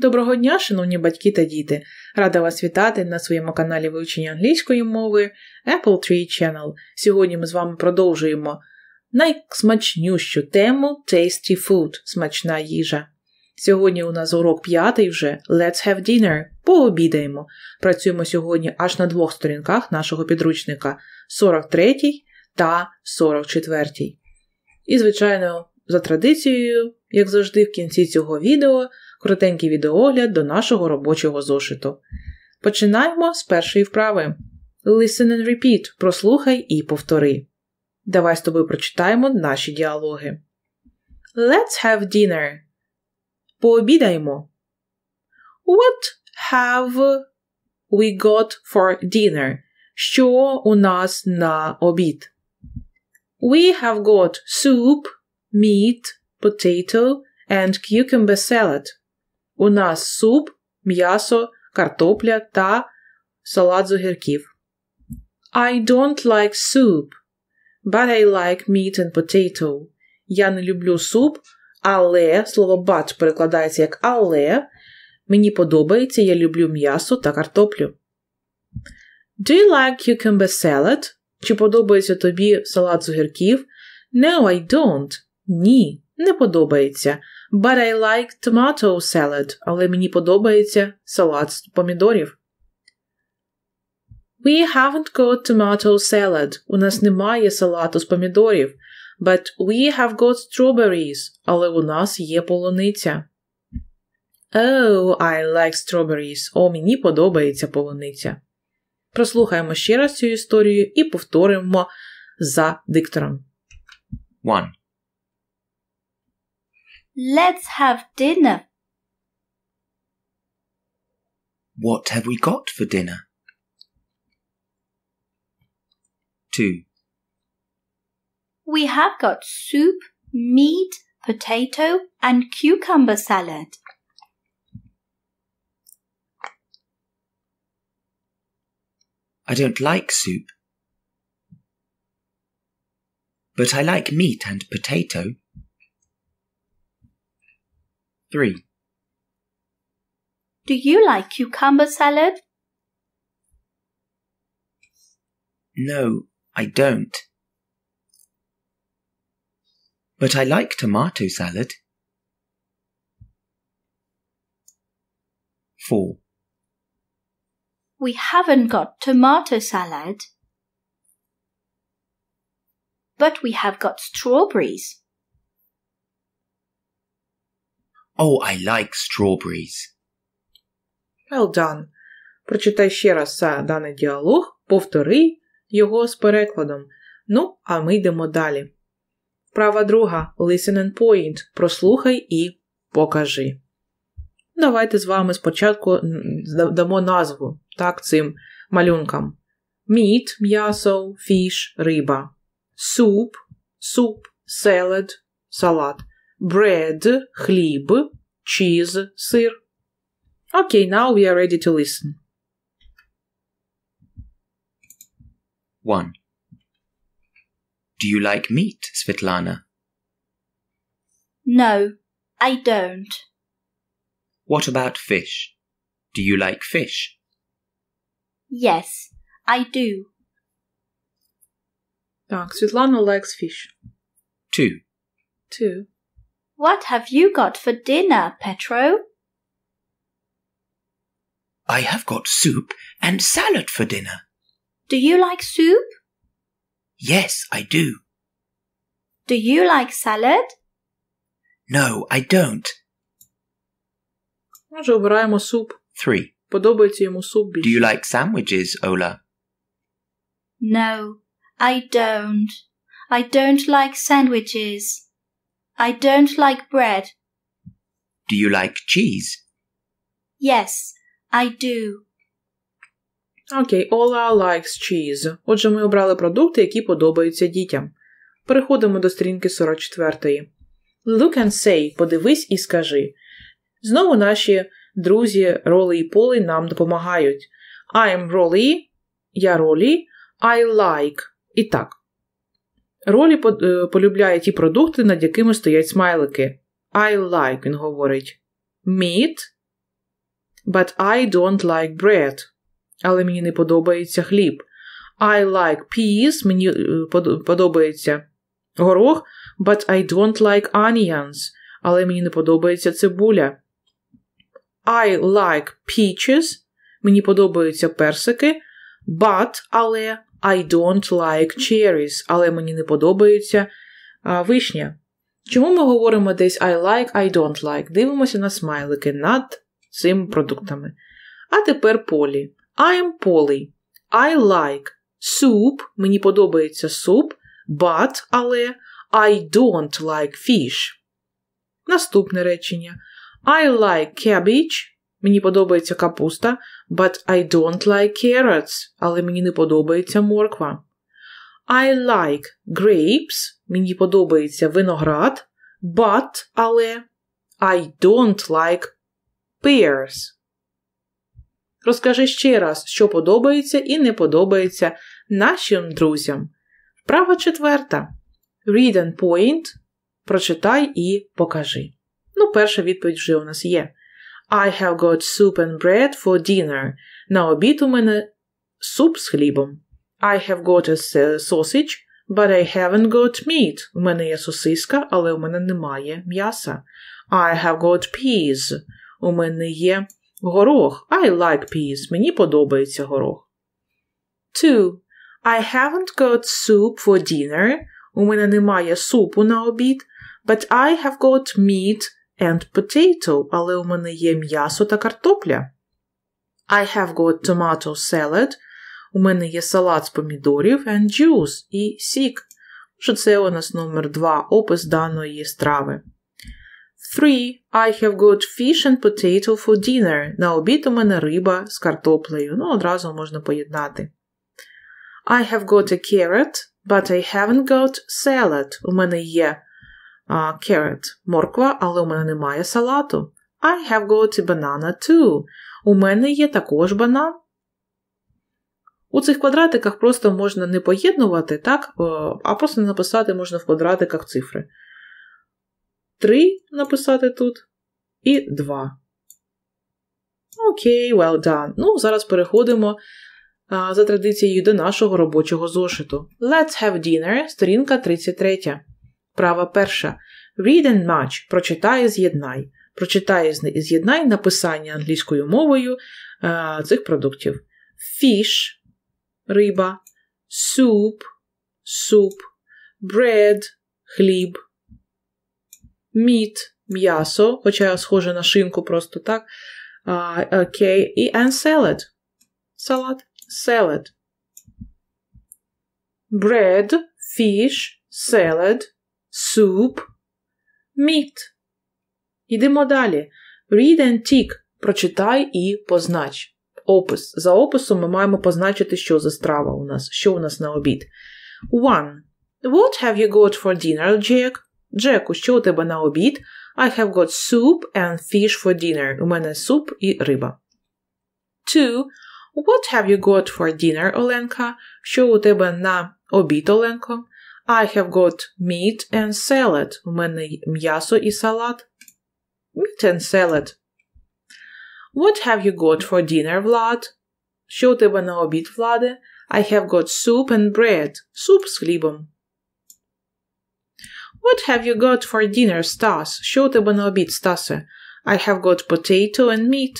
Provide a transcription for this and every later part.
Доброго дня, шановні батьки та діти! Рада вас вітати на своєму каналі вивчення англійської мови Apple Tree Channel. Сьогодні ми з вами продовжуємо найсмачнющу тему Tasty Food смачна їжа. Сьогодні у нас урок п'ятий вже Let's have dinner. Пообідаємо. Працюємо сьогодні аж на двох сторінках нашого підручника 43 та 44. І, звичайно, за традицією, як завжди, в кінці цього відео крутенький відеогляд до нашого робочого зошиту. Починаємо з першої вправи. Listen and repeat. Прослухай і повтори. Давай з тобою прочитаємо наші діалоги. Let's have dinner. Пообідаємо. What have we got for dinner? Що у нас на обід? We have got soup, meat, potato and cucumber salad. У нас суп, м'ясо, картопля та салат з огірків. I don't like soup, but I like meat and potato. Я не люблю суп, але слово but перекладається як але. Мені подобається, я люблю м'ясо та картоплю. Do you like cucumber salad? Чи подобається тобі салат з огірків? No, I don't. Ні, не подобається. But I like tomato salad, але мені подобається салат з помідорів. We haven't got tomato salad. У нас немає салату з помідорів. But we have got strawberries, але у нас є полуниця. Oh, I like strawberries. О, мені подобається полуниця. Прослухаємо ще раз цю історію і повторимо за диктором. 1. Let's have dinner. What have we got for dinner? 2. We have got soup, meat, potato, and cucumber salad. I don't like soup. But I like meat and potato. 3. Do you like cucumber salad? No, I don't. But I like tomato salad. 4. We haven't got tomato salad. But we have got strawberries. Oh, I like strawberries. Well done. Прочитай ще раз даний діалог, повтори його з перекладом. Ну, а ми йдемо далі. Права друга Listen and point. Прослухай і покажи. Давайте з вами спочатку дамо назву так, цим малюнкам: Meat – м'ясо, fish – риба, Soup – суп, salad – салат. bread, хлеб, cheese, сыр. Okay, now we are ready to listen. 1. Do you like meat, Svetlana? No, I don't. What about fish? Do you like fish? Yes, I do. Так, Svetlana likes fish. 2. 2. What have you got for dinner, Petro? I have got soup and salad for dinner. Do you like soup? Yes, I do. Do you like salad? No, I don't. Може, обираємо суп. Three. Подобається йому суп Do you like sandwiches, Ola? No, I don't. I don't like sandwiches. I don't like bread. Do you like cheese? Yes, I do. Окей, okay, Ola likes cheese. Отже, ми обрали продукти, які подобаються дітям. Переходимо до сторінки 44. Look and say, подивись і скажи. Знову наші друзі Ролі і Полі нам допомагають. I'm Ролі, я Ролі, I like. І так. Ролі е, полюбляє ті продукти, над якими стоять смайлики. I like, він говорить. Meat, but I don't like bread. Але мені не подобається хліб. I like peas, мені е, подобається горох, but I don't like onions. Але мені не подобається цибуля. I like peaches. Мені подобаються персики. But, але I don't like cherries, але мені не подобається а, вишня. Чому ми говоримо десь I like, I don't like? Дивимося на смайлики над цими продуктами. А тепер полі. I am Polly. I like soup. Мені подобається суп, but, але I don't like fish. Наступне речення. I like cabbage. Мені подобається капуста, but I don't like carrots, але мені не подобається морква. I like grapes, мені подобається виноград, but, але I don't like pears. Розкажи ще раз, що подобається і не подобається нашим друзям. Вправа четверта. Read and point. Прочитай і покажи. Ну, перша відповідь вже у нас є. I have got soup and bread for dinner. Now a у soup з I have got a sausage, but I haven't got meat. У мене є сосиска, але у мене немає м'яса. I have got peas. У мене є горох. I like peas. Мені подобається горох. 2. I haven't got soup for dinner. У мене немає супу на обід. But I have got meat and potato, але у мене є м'ясо та картопля. I have got tomato salad. У мене є салат з помідорів and juice і сік. Що це у нас номер 2 опис даної страви. 3. I have got fish and potato for dinner. На обід у мене риба з картоплею. Ну, одразу можна поєднати. I have got a carrot, but I haven't got salad. У мене є uh, carrot – морква, але у мене немає салату. I have got a banana too. У мене є також банан. У цих квадратиках просто можна не поєднувати, так, е, а просто написати можна в квадратиках цифри. 3 написати тут і 2. Окей, okay, well done. Ну, зараз переходимо е, за традицією до нашого робочого зошиту. Let's have dinner, сторінка 33. Вправа перша. Read and match. Прочитай з'єднай. Прочитай і з'єднай написання англійською мовою е, цих продуктів. Fish риба, soup суп, bread хліб, meat м'ясо, хоча я схоже на шинку просто так. Uh, okay. І and salad. Салат. Salad. Bread, fish, salad soup, meat. Ідемо далі. Read and tick. Прочитай і познач. Опис. За описом ми маємо позначити, що за страва у нас, що у нас на обід. One. What have you got for dinner, Jack? Джеку, що у тебе на обід? I have got soup and fish for dinner. У мене суп і риба. Two. What have you got for dinner, Оленка? Що у тебе на обід, Оленко? I have got meat and salad. У мене м'ясо і салат. Meat and salad. What have you got for dinner, Vlad? Що у тебе на обід, Владе? I have got soup and bread. Суп з хлібом. What have you got for dinner, Stas? Що у тебе на обід, Стасе? I have got potato and meat.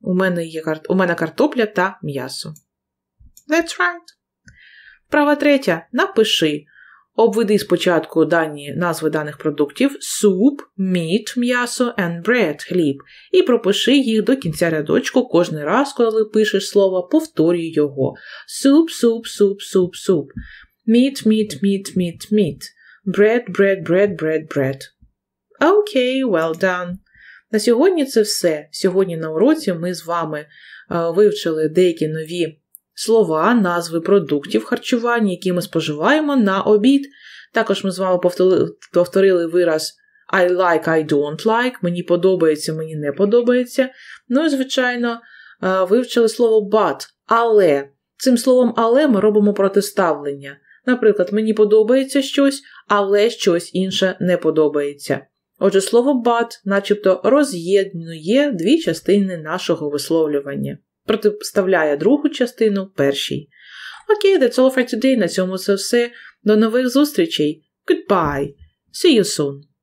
У мене, є, у мене картопля та м'ясо. That's right. Права третя. Напиши. Обведи спочатку дані назви даних продуктів суп, міт, м'ясо and bread хліб і пропиши їх до кінця рядочку кожен раз, коли пишеш слово, повторюй його. Soup, суп, суп, суп, суп. Meat, міт, міт, міт, міт. Бред, бред, бред, бред, бред. Окей, okay, well done. На сьогодні це все. Сьогодні на уроці ми з вами е, вивчили деякі нові слова, назви продуктів харчування, які ми споживаємо на обід. Також ми з вами повторили вираз I like, I don't like, мені подобається, мені не подобається. Ну і, звичайно, е, вивчили слово but, але. Цим словом, але ми робимо протиставлення. Наприклад, мені подобається щось, але щось інше не подобається. Отже, слово «but» начебто роз'єднує дві частини нашого висловлювання протиставляє другу частину першій. Окей, that's all for today. На цьому це все. До нових зустрічей. Goodbye. See you soon.